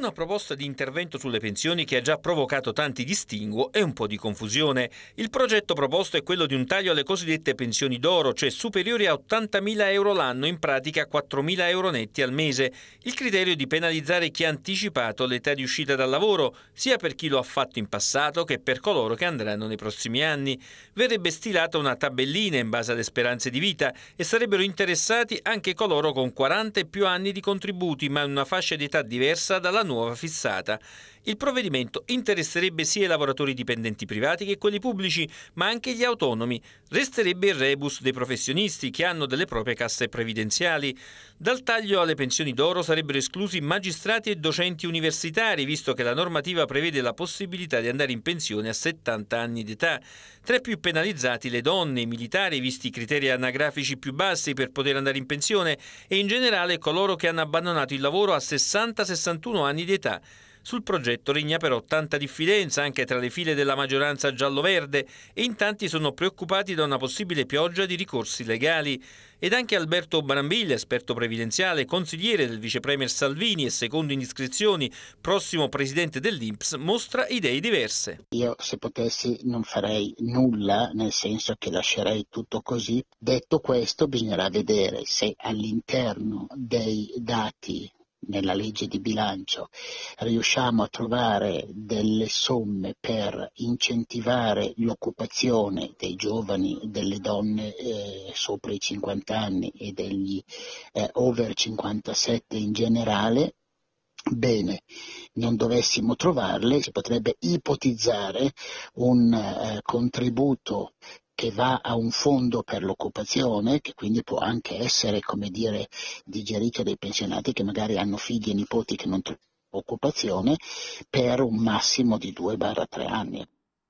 Una proposta di intervento sulle pensioni che ha già provocato tanti distinguo e un po' di confusione. Il progetto proposto è quello di un taglio alle cosiddette pensioni d'oro, cioè superiori a 80.000 euro l'anno, in pratica 4.000 euro netti al mese. Il criterio è di penalizzare chi ha anticipato l'età di uscita dal lavoro, sia per chi lo ha fatto in passato che per coloro che andranno nei prossimi anni. Verrebbe stilata una tabellina in base alle speranze di vita e sarebbero interessati anche coloro con 40 e più anni di contributi, ma in una fascia di età diversa dalla nuova fissata. Il provvedimento interesserebbe sia i lavoratori dipendenti privati che quelli pubblici, ma anche gli autonomi. Resterebbe il rebus dei professionisti che hanno delle proprie casse previdenziali. Dal taglio alle pensioni d'oro sarebbero esclusi magistrati e docenti universitari, visto che la normativa prevede la possibilità di andare in pensione a 70 anni d'età. Tra i più penalizzati le donne, i militari, visti i criteri anagrafici più bassi per poter andare in pensione, e in generale coloro che hanno abbandonato il lavoro a 60-61 anni anni di età. Sul progetto regna però tanta diffidenza anche tra le file della maggioranza giallo-verde e in tanti sono preoccupati da una possibile pioggia di ricorsi legali. Ed anche Alberto Barambilla, esperto previdenziale, consigliere del vicepremier Salvini e secondo indiscrezioni prossimo presidente dell'Inps, mostra idee diverse. Io se potessi non farei nulla, nel senso che lascerei tutto così. Detto questo bisognerà vedere se all'interno dei dati nella legge di bilancio riusciamo a trovare delle somme per incentivare l'occupazione dei giovani, delle donne eh, sopra i 50 anni e degli eh, over 57 in generale, bene non dovessimo trovarle, si potrebbe ipotizzare un eh, contributo che va a un fondo per l'occupazione, che quindi può anche essere, come dire, digerito dai pensionati che magari hanno figli e nipoti che non trovano occupazione, per un massimo di 2-3 anni.